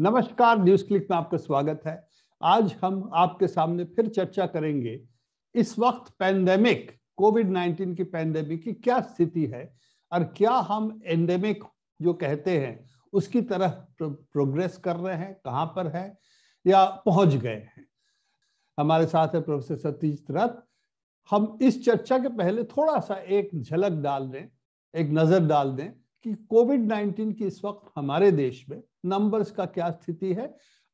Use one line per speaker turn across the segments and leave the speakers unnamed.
नमस्कार news click में आपका स्वागत है आज हम आपके सामने फिर चर्चा करेंगे इस वक्त पैंडेमिक कोविड 19 की पैंडेमिक की क्या स्थिति है और क्या हम एंडेमिक जो कहते हैं उसकी तरह प्र, प्रोग्रेस कर रहे हैं कहाँ पर है या पहुंच गए हैं हमारे साथ है प्रोफेसर सतीश रथ हम इस चर्चा के पहले थोड़ा सा एक झलक डाल दें एक नजर डाल दें कि कोविड 19 की इस वक्त हमारे देश में नंबर्स का क्या स्थिति है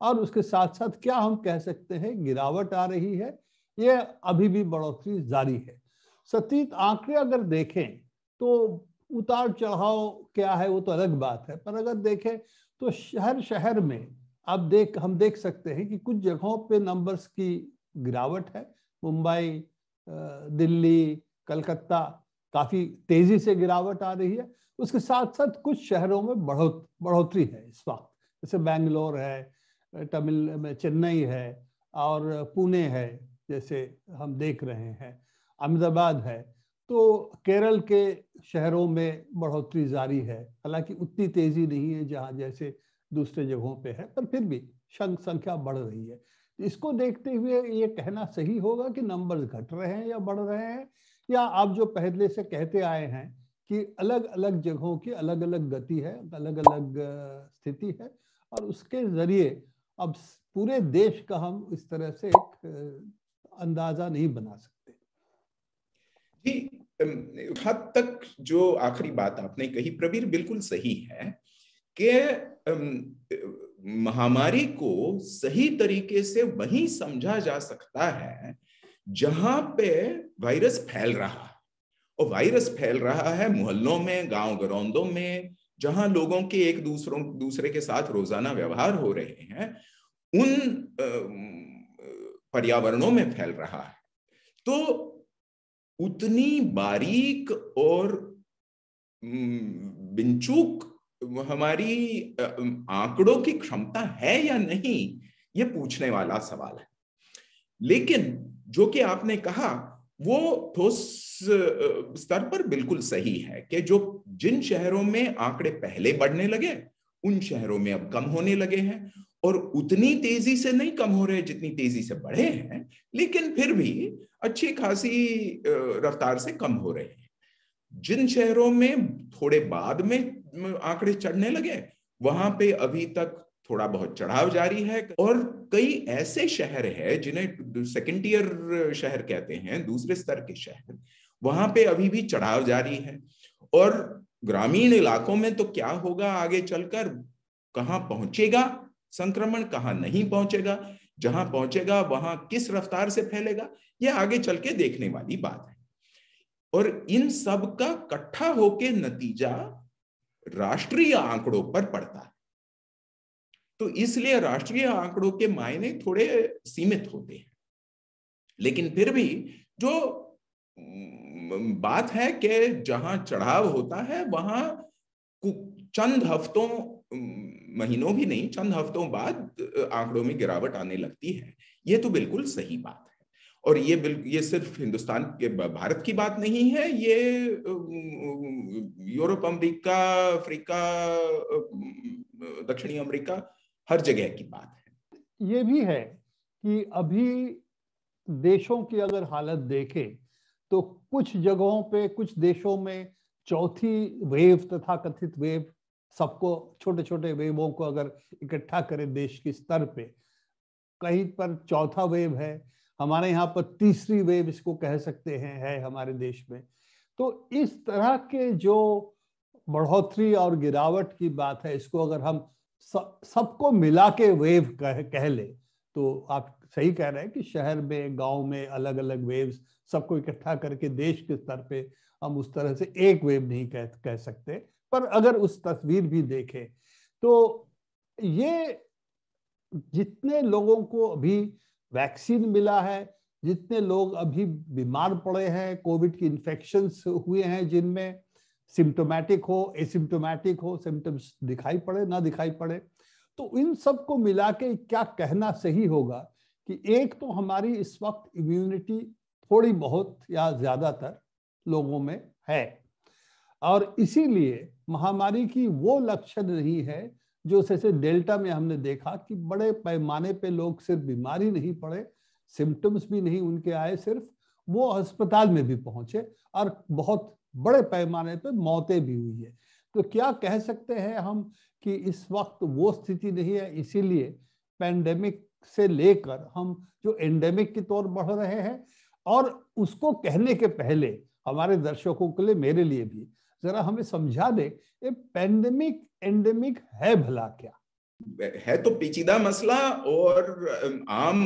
और उसके साथ साथ क्या हम कह सकते हैं गिरावट आ रही है ये अभी भी बढ़ोतरी जारी है सतीत आंकड़े अगर देखें तो उतार चढ़ाव क्या है वो तो अलग बात है पर अगर देखें तो शहर शहर में आप देख हम देख सकते हैं कि कुछ जगहों पे नंबर्स की गिरावट है मुंबई दिल्ली कलकत्ता काफी तेजी से गिरावट आ रही है उसके साथ साथ कुछ शहरों में बढ़ोत बढ़ोतरी है इस वक्त जैसे बेंगलोर है तमिल में चेन्नई है और पुणे है जैसे हम देख रहे हैं अहमदाबाद है तो केरल के शहरों में बढ़ोतरी जारी है हालांकि उतनी तेजी नहीं है जहाँ जैसे दूसरे जगहों पे है पर फिर भी संख्या बढ़ रही है इसको देखते हुए ये कहना सही होगा कि नंबर्स घट रहे हैं या बढ़ रहे हैं या आप जो पहले से कहते आए हैं कि अलग अलग जगहों की अलग अलग गति है अलग अलग स्थिति है और उसके जरिए अब पूरे देश का हम इस तरह से एक अंदाजा नहीं बना सकते
जी हद तक जो आखिरी बात आपने कही प्रवीर बिल्कुल सही है कि महामारी को सही तरीके से वही समझा जा सकता है जहां पे वायरस फैल रहा है और वायरस फैल रहा है मोहल्लों में गांव गरौंदों में जहां लोगों के एक दूसरों दूसरे के साथ रोजाना व्यवहार हो रहे हैं उन पर्यावरणों में फैल रहा है तो उतनी बारीक और बिंचूक हमारी आंकड़ों की क्षमता है या नहीं ये पूछने वाला सवाल है लेकिन जो कि आपने कहा वो ठोस तो स्तर पर बिल्कुल सही है कि जो जिन शहरों में आंकड़े पहले बढ़ने लगे उन शहरों में अब कम होने लगे हैं और उतनी तेजी से नहीं कम हो रहे जितनी तेजी से बढ़े हैं लेकिन फिर भी अच्छी खासी रफ्तार से कम हो रहे हैं जिन शहरों में थोड़े बाद में आंकड़े चढ़ने लगे वहां पे अभी तक थोड़ा बहुत चढ़ाव जारी है और कई ऐसे शहर है जिन्हें सेकेंड ईयर शहर कहते हैं दूसरे स्तर के शहर वहां पे अभी भी चढ़ाव जारी है और ग्रामीण इलाकों में तो क्या होगा आगे चलकर कहाँ पहुंचेगा संक्रमण कहाँ नहीं पहुंचेगा जहां पहुंचेगा वहां किस रफ्तार से फैलेगा यह आगे चल के देखने वाली बात है और इन सब का इकट्ठा होके नतीजा राष्ट्रीय आंकड़ों पर पड़ता है तो इसलिए राष्ट्रीय आंकड़ों के मायने थोड़े सीमित होते हैं लेकिन फिर भी जो बात है कि जहां चढ़ाव होता है वहां चंद हफ्तों महीनों भी नहीं चंद हफ्तों बाद आंकड़ों में गिरावट आने लगती है ये तो बिल्कुल सही बात है और ये बिल्कुल ये सिर्फ हिंदुस्तान के भारत की बात नहीं है ये यूरोप अमेरिका अफ्रीका दक्षिणी अमेरिका हर जगह की बात
है ये भी है कि अभी देशों की अगर हालत देखे तो कुछ जगहों पे कुछ देशों में चौथी वेव तथा कथित वेव सबको छोटे छोटे वेवों को अगर इकट्ठा करें देश के स्तर पे कहीं पर चौथा वेव है हमारे यहाँ पर तीसरी वेव इसको कह सकते हैं है हमारे देश में तो इस तरह के जो बढ़ोतरी और गिरावट की बात है इसको अगर हम सबको मिला के वेव कह, कह ले तो आप सही कह रहे हैं कि शहर में गांव में अलग अलग वेव्स सबको इकट्ठा करके देश के स्तर पे हम उस तरह से एक वेव नहीं कह कह सकते पर अगर उस तस्वीर भी देखें तो ये जितने लोगों को अभी वैक्सीन मिला है जितने लोग अभी बीमार पड़े हैं कोविड की इन्फेक्शन हुए हैं जिनमें सिम्टोमेटिक हो एसिम्टोमेटिक हो सिम्टम्स दिखाई पड़े ना दिखाई पड़े तो इन सब को मिला के क्या कहना सही होगा कि एक तो हमारी इस वक्त इम्यूनिटी थोड़ी बहुत या ज़्यादातर लोगों में है और इसीलिए महामारी की वो लक्षण नहीं है जो जैसे डेल्टा में हमने देखा कि बड़े पैमाने पे लोग सिर्फ बीमारी नहीं पड़े सिम्टम्स भी नहीं उनके आए सिर्फ वो अस्पताल में भी पहुंचे और बहुत बड़े पैमाने पर मौतें भी हुई है तो क्या कह सकते हैं हम कि इस वक्त वो स्थिति नहीं है इसीलिए पैंडेमिक से लेकर हम जो एंडेमिक की तौर बढ़ रहे हैं और उसको कहने के पहले हमारे दर्शकों के लिए मेरे लिए भी जरा हमें समझा दे ये पैंडेमिक एंडेमिक है भला क्या
है तो पेचीदा मसला और आम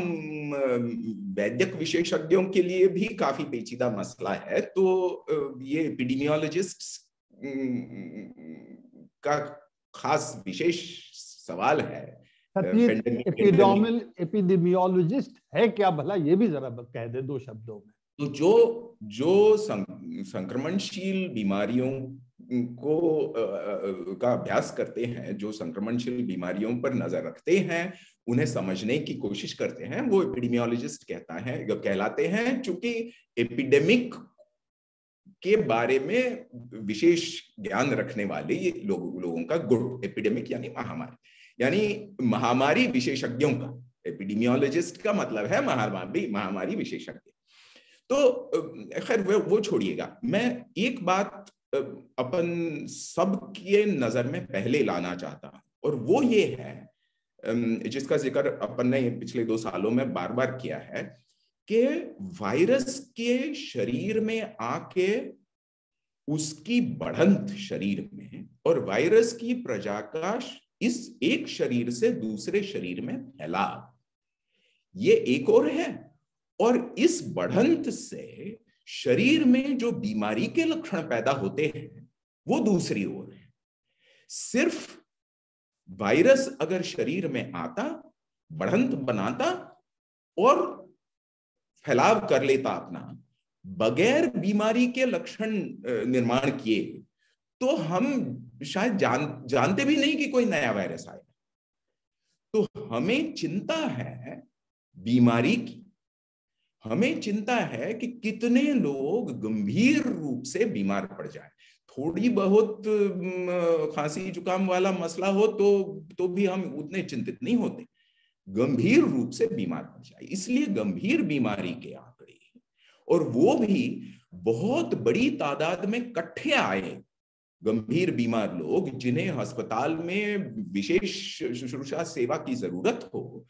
वैद्यक विशेषज्ञों के लिए भी काफी पेचीदा मसला है तो ये एपिडीमियोलॉजिस्ट का खास विशेष सवाल है
एपिडेमियोलॉजिस्ट है क्या भला ये भी जरा कह दे दो शब्दों में
तो जो जो संक्रमणशील बीमारियों को आ, का अभ्यास करते हैं जो संक्रमणशील बीमारियों पर नजर रखते हैं उन्हें समझने की कोशिश करते हैं वो एपिडेमियोलॉजिस्ट कहता है कहलाते हैं चूंकि एपिडेमिक के बारे में विशेष ज्ञान रखने वाले लोग, लोगों का गुट एपिडेमिक यानी महामारी यानी महामारी विशेषज्ञों का एपिडेमियोलॉजिस्ट का मतलब है महामारी महामारी विशेषज्ञ तो खैर वो वो छोड़िएगा मैं एक बात अपन सब के नजर में पहले लाना चाहता और वो ये है जिसका जिक्र अपन ने पिछले दो सालों में बार बार किया है कि वायरस के शरीर में आके उसकी बढ़ंत शरीर में और वायरस की प्रजाकाश इस एक शरीर से दूसरे शरीर में फैला ये एक और है और इस बढ़ंत से शरीर में जो बीमारी के लक्षण पैदा होते हैं वो दूसरी ओर है सिर्फ वायरस अगर शरीर में आता बढ़ंत बनाता और फैलाव कर लेता अपना बगैर बीमारी के लक्षण निर्माण किए तो हम शायद जान जानते भी नहीं कि कोई नया वायरस आएगा तो हमें चिंता है बीमारी की हमें चिंता है कि कितने लोग गंभीर रूप से बीमार पड़ जाए थोड़ी बहुत खांसी जुकाम वाला मसला हो तो तो भी हम उतने चिंतित नहीं होते गंभीर रूप से बीमार पड़ जाए इसलिए गंभीर बीमारी के आंकड़े और वो भी बहुत बड़ी तादाद में कट्ठे आए गंभीर बीमार लोग जिन्हें अस्पताल में विशेष शुश्रूषा सेवा की जरूरत हो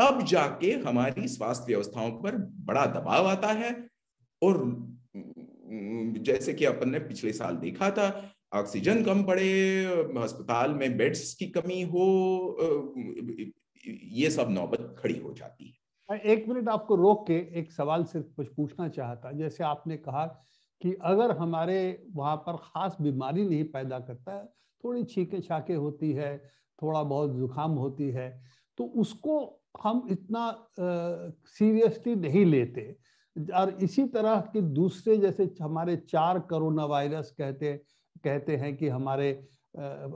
तब जाके हमारी स्वास्थ्य व्यवस्थाओं पर बड़ा दबाव आता है और जैसे कि अपन ने पिछले साल देखा था ऑक्सीजन कम पड़े अस्पताल में बेड्स की कमी हो ये सब नौबत खड़ी हो जाती
है एक मिनट आपको रोक के एक सवाल सिर्फ कुछ पूछना चाहता जैसे आपने कहा कि अगर हमारे वहां पर ख़ास बीमारी नहीं पैदा करता है थोड़ी छीके छाके होती है थोड़ा बहुत जुकाम होती है तो उसको हम इतना सीरियसली नहीं लेते और इसी तरह के दूसरे जैसे हमारे चार कोरोना वायरस कहते कहते हैं कि हमारे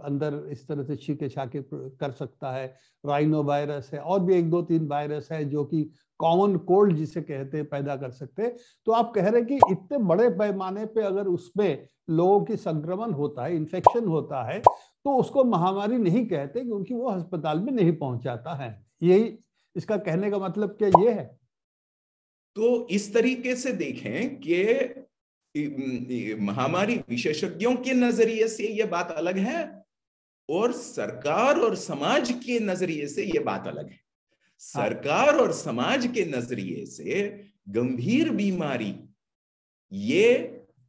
अंदर इस तरह से छीके छाके कर सकता है राइनो वायरस है और भी एक दो तीन वायरस है जो कि कॉमन कोल्ड जिसे कहते हैं पैदा कर सकते तो आप कह रहे हैं कि इतने बड़े पैमाने पे अगर उसमें लोगों की संक्रमण होता है इन्फेक्शन होता है तो उसको महामारी नहीं कहते क्योंकि वो अस्पताल में नहीं पहुंचाता है यही इसका कहने का मतलब क्या ये है तो इस
तरीके से देखें कि महामारी विशेषज्ञों के नजरिए से यह बात अलग है और सरकार और समाज के नजरिए से यह बात अलग है हाँ। सरकार और समाज के नजरिए से गंभीर बीमारी ये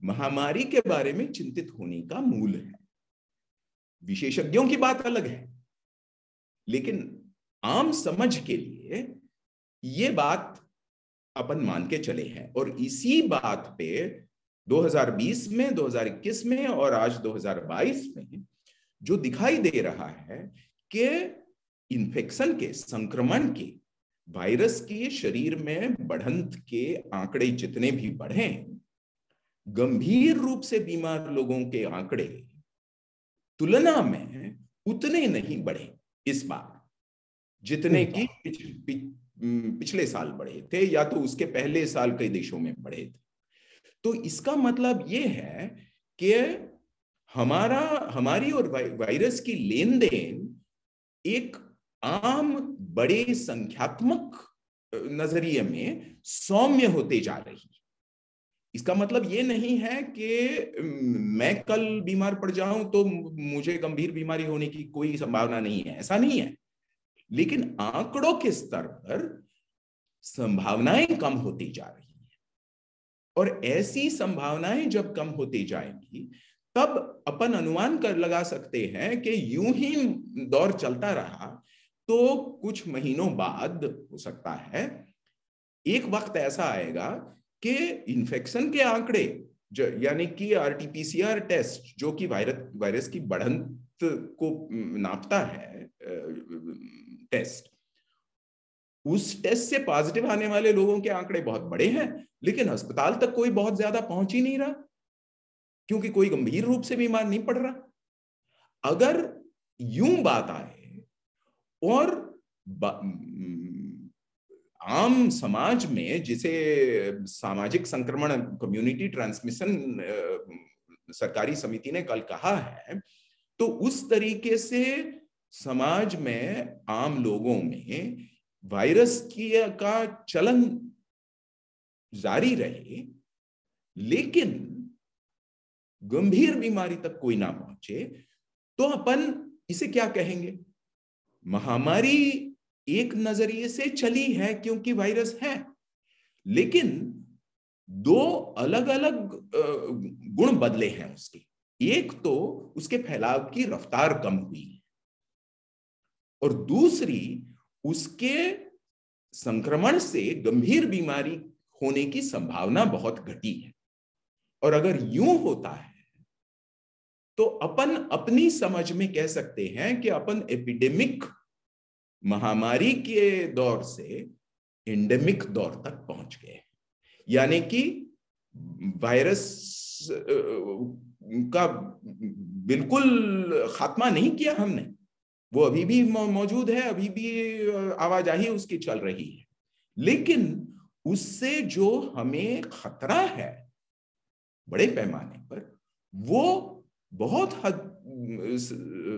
महामारी के बारे में चिंतित होने का मूल है विशेषज्ञों की बात अलग है लेकिन आम समझ के लिए ये बात अपन मान के चले हैं और इसी बात पे 2020 में 2021 में और आज 2022 में जो दिखाई दे रहा है कि इन्फेक्शन के संक्रमण के वायरस के शरीर में बढ़ंत के आंकड़े जितने भी बढ़े गंभीर रूप से बीमार लोगों के आंकड़े तुलना में उतने नहीं बढ़े इस बार जितने हम्म। की पिछ, पिछ, हम्म, पिछले साल बढ़े थे या तो उसके पहले साल कई देशों में बढ़े थे तो इसका मतलब ये है कि हमारा हमारी और वायरस की लेन देन एक आम बड़े संख्यात्मक नजरिए में सौम्य होते जा रही इसका मतलब ये नहीं है कि मैं कल बीमार पड़ जाऊं तो मुझे गंभीर बीमारी होने की कोई संभावना नहीं है ऐसा नहीं है लेकिन आंकड़ों के स्तर पर संभावनाएं कम होती जा रही हैं और ऐसी संभावनाएं जब कम होती जाएंगी तब अपन अनुमान कर लगा सकते हैं कि यूं ही दौर चलता रहा तो कुछ महीनों बाद हो सकता है एक वक्त ऐसा आएगा कि इन्फेक्शन के आंकड़े यानी कि आरटीपीसीआर टेस्ट जो कि वायरस वायरस की बढ़त को नापता है टेस्ट उस टेस्ट से पॉजिटिव आने वाले लोगों के आंकड़े बहुत बड़े हैं लेकिन अस्पताल तक कोई बहुत ज्यादा पहुंच ही नहीं रहा क्योंकि कोई गंभीर रूप से बीमार नहीं पड़ रहा अगर यूं बात आए और आम समाज में जिसे सामाजिक संक्रमण कम्युनिटी ट्रांसमिशन सरकारी समिति ने कल कहा है तो उस तरीके से समाज में आम लोगों में वायरस की का चलन जारी रहे लेकिन गंभीर बीमारी तक कोई ना पहुंचे तो अपन इसे क्या कहेंगे महामारी एक नजरिए से चली है क्योंकि वायरस है लेकिन दो अलग अलग गुण बदले हैं उसके एक तो उसके फैलाव की रफ्तार कम हुई और दूसरी उसके संक्रमण से गंभीर बीमारी होने की संभावना बहुत घटी है और अगर यूं होता है तो अपन अपनी समझ में कह सकते हैं कि अपन एपिडेमिक महामारी के दौर से एंडेमिक दौर तक पहुंच गए यानी कि वायरस का बिल्कुल खात्मा नहीं किया हमने वो अभी भी मौजूद है अभी भी आवाजाही उसकी चल रही है लेकिन उससे जो हमें खतरा है बड़े पैमाने पर वो बहुत हद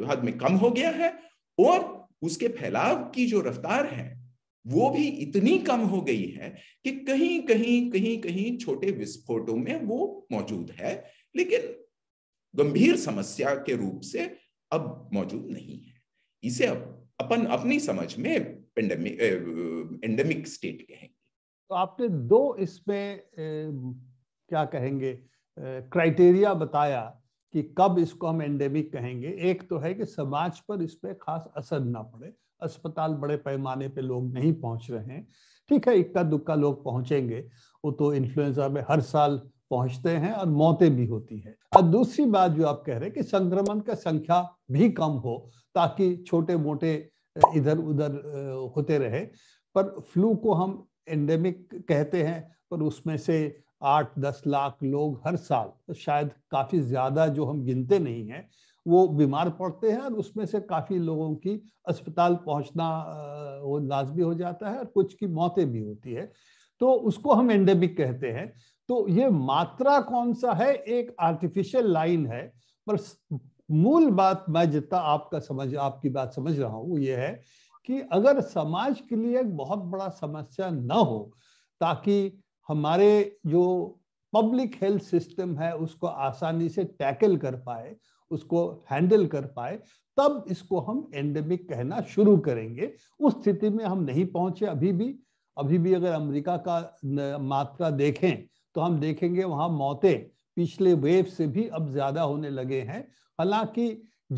हद में कम हो गया है और उसके फैलाव की जो रफ्तार है वो भी इतनी कम हो गई है कि कहीं कहीं कहीं कहीं छोटे विस्फोटों में वो मौजूद है लेकिन गंभीर समस्या के रूप से अब मौजूद नहीं है इसे अपन अपनी समझ में एंडेमिक स्टेट कहेंगे
तो आपने दो इसमें क्या कहेंगे क्राइटेरिया बताया कि कब इसको हम एंडेमिक कहेंगे एक तो है कि समाज पर इस पर खास असर ना पड़े अस्पताल बड़े पैमाने पे लोग नहीं पहुंच रहे हैं ठीक है इक्का दुक्का लोग पहुंचेंगे वो तो इन्फ्लुएंजा में हर साल पहुंचते हैं और मौतें भी होती है और दूसरी बात जो आप कह रहे हैं कि संक्रमण का संख्या भी कम हो ताकि छोटे मोटे इधर उधर होते रहे पर फ्लू को हम एंडेमिक कहते हैं पर उसमें से आठ दस लाख लोग हर साल तो शायद काफ़ी ज़्यादा जो हम गिनते नहीं हैं वो बीमार पड़ते हैं और उसमें से काफ़ी लोगों की अस्पताल पहुंचना वो लाजमी हो जाता है और कुछ की मौतें भी होती है तो उसको हम एंडेमिक कहते हैं तो ये मात्रा कौन सा है एक आर्टिफिशियल लाइन है पर मूल बात मैं जितना आपका समझ आपकी बात समझ रहा हूँ ये है कि अगर समाज के लिए एक बहुत बड़ा समस्या न हो ताकि हमारे जो पब्लिक हेल्थ सिस्टम है उसको आसानी से टैकल कर पाए उसको हैंडल कर पाए तब इसको हम एंडेमिक कहना शुरू करेंगे उस स्थिति में हम नहीं पहुंचे अभी भी अभी भी अगर अमेरिका का मात्रा देखें तो हम देखेंगे वहां मौतें पिछले वेव से भी अब ज्यादा होने लगे हैं हालांकि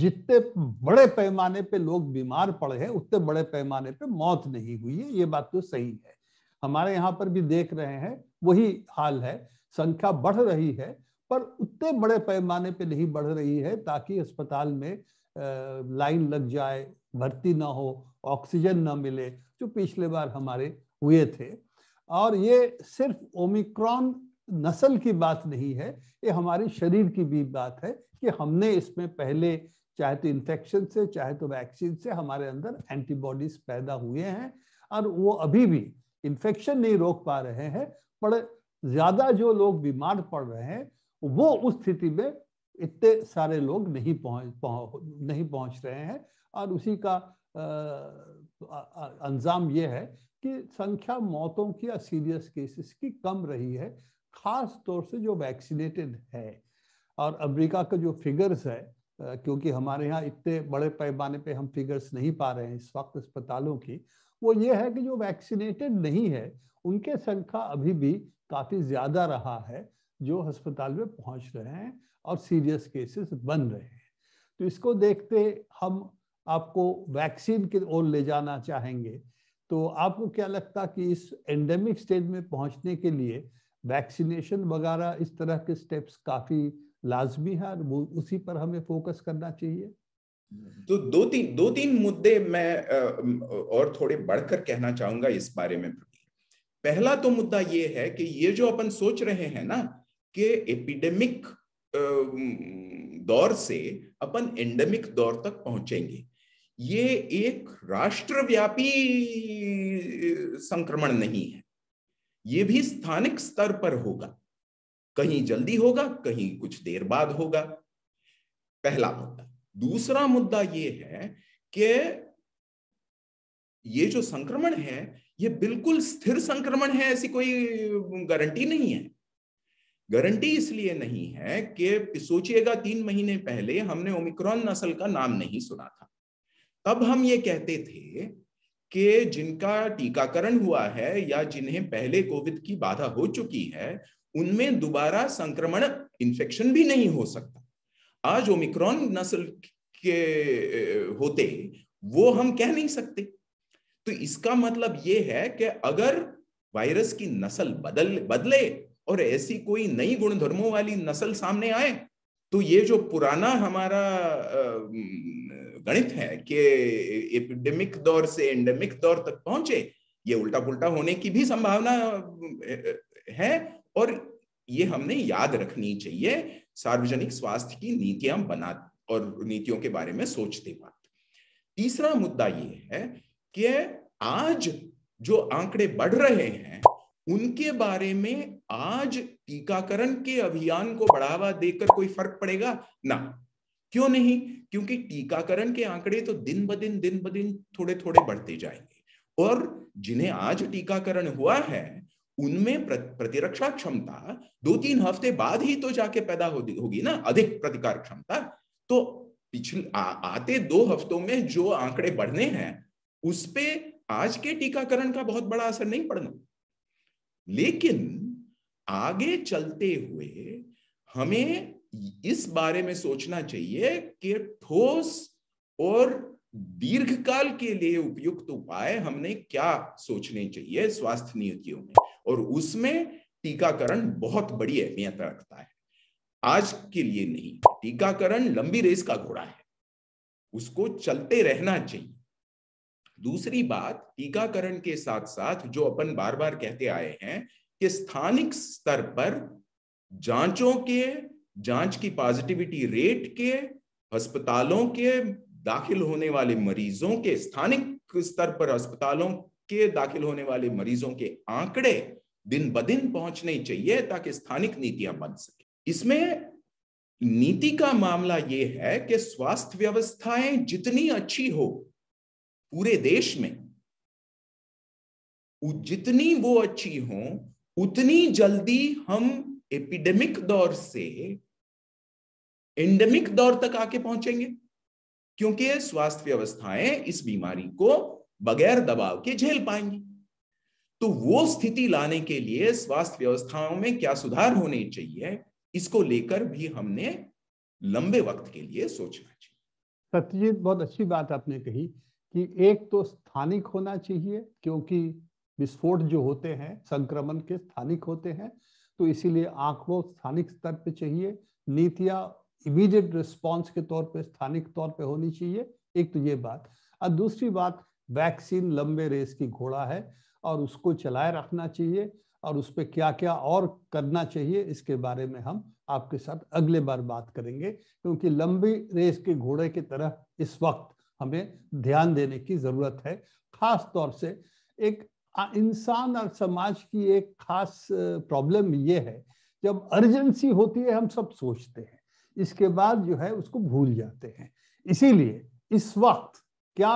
जितने बड़े पैमाने पे लोग बीमार पड़े हैं उतने बड़े पैमाने पे मौत नहीं हुई है ये बात तो सही है हमारे यहाँ पर भी देख रहे हैं वही हाल है संख्या बढ़ रही है पर उतने बड़े पैमाने पे नहीं बढ़ रही है ताकि अस्पताल में लाइन लग जाए भर्ती ना हो ऑक्सीजन ना मिले जो पिछले बार हमारे हुए थे और ये सिर्फ ओमिक्रॉन नस्ल की बात नहीं है ये हमारे शरीर की भी बात है कि हमने इसमें पहले चाहे तो इन्फेक्शन से चाहे तो वैक्सीन से हमारे अंदर एंटीबॉडीज पैदा हुए हैं और वो अभी भी इन्फेक्शन नहीं रोक पा रहे हैं पर ज्यादा जो लोग बीमार पड़ रहे हैं वो उस स्थिति में इतने सारे लोग नहीं पहुंच पहुं, नहीं पहुंच रहे हैं और उसी का अंजाम ये है कि संख्या मौतों की या सीरियस केसेस की कम रही है खास तौर से जो वैक्सीनेटेड है और अमेरिका का जो फिगर्स है क्योंकि हमारे यहाँ इतने बड़े पैमाने पे हम फिगर्स नहीं पा रहे हैं इस वक्त अस्पतालों की वो ये है कि जो वैक्सीनेटेड नहीं है उनके संख्या अभी भी काफ़ी ज़्यादा रहा है जो अस्पताल में पहुंच रहे हैं और सीरियस केसेस बन रहे हैं तो इसको देखते हम आपको वैक्सीन की ओर ले जाना चाहेंगे तो आपको क्या लगता कि इस एंडेमिक स्टेज में पहुंचने के लिए वैक्सीनेशन वगैरह इस तरह के स्टेप्स काफी लाजमी है और उसी पर हमें फोकस करना चाहिए
तो दो तीन दो तीन मुद्दे मैं और थोड़े बढ़कर कहना चाहूंगा इस बारे में पहला तो मुद्दा ये है कि ये जो अपन सोच रहे हैं ना कि एपिडेमिक दौर से अपन एंडेमिक दौर तक पहुंचेंगे ये एक राष्ट्रव्यापी संक्रमण नहीं है ये भी स्थानिक स्तर पर होगा कहीं जल्दी होगा कहीं कुछ देर बाद होगा पहला मुद्दा दूसरा मुद्दा ये है कि ये जो संक्रमण है ये बिल्कुल स्थिर संक्रमण है ऐसी कोई गारंटी नहीं है गारंटी इसलिए नहीं है कि सोचिएगा तीन महीने पहले हमने ओमिक्रॉन नस्ल का नाम नहीं सुना था तब हम ये कहते थे कि जिनका टीकाकरण हुआ है या जिन्हें पहले कोविड की बाधा हो चुकी है उनमें दोबारा संक्रमण इन्फेक्शन भी नहीं हो सकता आज ओमिक्रॉन नस्ल के होते वो हम कह नहीं सकते तो इसका मतलब ये है कि अगर वायरस की नस्ल बदल बदले और ऐसी कोई नई गुणधर्मों वाली नस्ल सामने आए तो ये जो पुराना हमारा गणित है कि एपिडेमिक दौर से एंडेमिक दौर तक पहुंचे ये उल्टा पुल्टा होने की भी संभावना है और ये हमने याद रखनी चाहिए सार्वजनिक स्वास्थ्य की नीतियां बना और नीतियों के बारे में सोचते बात तीसरा मुद्दा ये है कि आज जो आंकड़े बढ़ रहे हैं उनके बारे में आज टीकाकरण के अभियान को बढ़ावा देकर कोई फर्क पड़ेगा ना क्यों नहीं क्योंकि टीकाकरण के आंकड़े तो दिन ब दिन दिन ब दिन थोड़े थोड़े बढ़ते जाएंगे और जिन्हें आज टीकाकरण हुआ है उनमें प्रतिरक्षा क्षमता दो तीन हफ्ते बाद ही तो जाके पैदा होगी ना अधिक प्रतिकार क्षमता तो पिछले आते दो हफ्तों में जो आंकड़े बढ़ने हैं उस पर आज के टीकाकरण का बहुत बड़ा असर नहीं पड़ना लेकिन आगे चलते हुए हमें इस बारे में सोचना चाहिए कि ठोस और दीर्घकाल के लिए उपयुक्त उपाय हमने क्या सोचने चाहिए स्वास्थ्य नियुक्तियों में और उसमें टीकाकरण बहुत बड़ी अहमियत रखता है आज के लिए नहीं टीकाकरण लंबी रेस का घोड़ा है उसको चलते रहना चाहिए दूसरी बात टीकाकरण के साथ साथ जो अपन बार बार कहते आए हैं कि स्थानिक स्तर पर जांचों के जांच की पॉजिटिविटी रेट के अस्पतालों के दाखिल होने वाले मरीजों के स्थानिक स्तर पर अस्पतालों के दाखिल होने वाले मरीजों के आंकड़े दिन ब दिन पहुंचने चाहिए ताकि स्थानिक नीतियां बन सके इसमें नीति का मामला यह है कि स्वास्थ्य व्यवस्थाएं जितनी अच्छी हो पूरे देश में जितनी वो अच्छी हो उतनी जल्दी हम एपिडेमिक दौर से एंडेमिक दौर तक आके पहुंचेंगे क्योंकि स्वास्थ्य व्यवस्थाएं इस बीमारी को बगैर दबाव के झेल पाएंगी तो वो स्थिति लाने के लिए स्वास्थ्य व्यवस्थाओं में क्या सुधार होने चाहिए इसको लेकर भी हमने लंबे वक्त के लिए
सोचना चाहिए सत्यजीत बहुत अच्छी बात आपने कही कि एक तो स्थानिक होना चाहिए क्योंकि विस्फोट जो होते हैं संक्रमण के स्थानिक होते हैं तो इसीलिए आंकड़ों स्थानिक स्तर पे चाहिए नीतियां इमीडिएट रिस्पॉन्स के तौर पे स्थानिक तौर पे होनी चाहिए एक तो ये बात और दूसरी बात वैक्सीन लंबे रेस की घोड़ा है और उसको चलाए रखना चाहिए और उस पर क्या क्या और करना चाहिए इसके बारे में हम आपके साथ अगले बार बात करेंगे क्योंकि लंबी रेस के घोड़े की तरह इस वक्त हमें ध्यान देने की जरूरत है खास तौर से एक इंसान और समाज की एक खास प्रॉब्लम ये है जब अर्जेंसी होती है हम सब सोचते हैं इसके बाद जो है उसको भूल जाते हैं इसीलिए इस वक्त क्या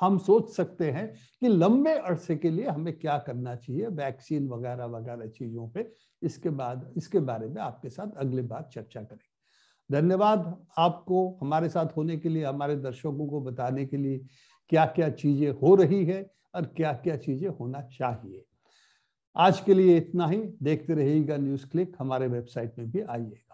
हम सोच सकते हैं कि लंबे अरसे के लिए हमें क्या करना चाहिए वैक्सीन वगैरह वगैरह चीजों पे इसके बाद इसके बारे में आपके साथ अगले बार चर्चा करेंगे धन्यवाद आपको हमारे साथ होने के लिए हमारे दर्शकों को बताने के लिए क्या क्या चीजें हो रही है और क्या क्या चीजें होना चाहिए आज के लिए इतना ही देखते रहिएगा न्यूज क्लिक हमारे वेबसाइट में भी आइएगा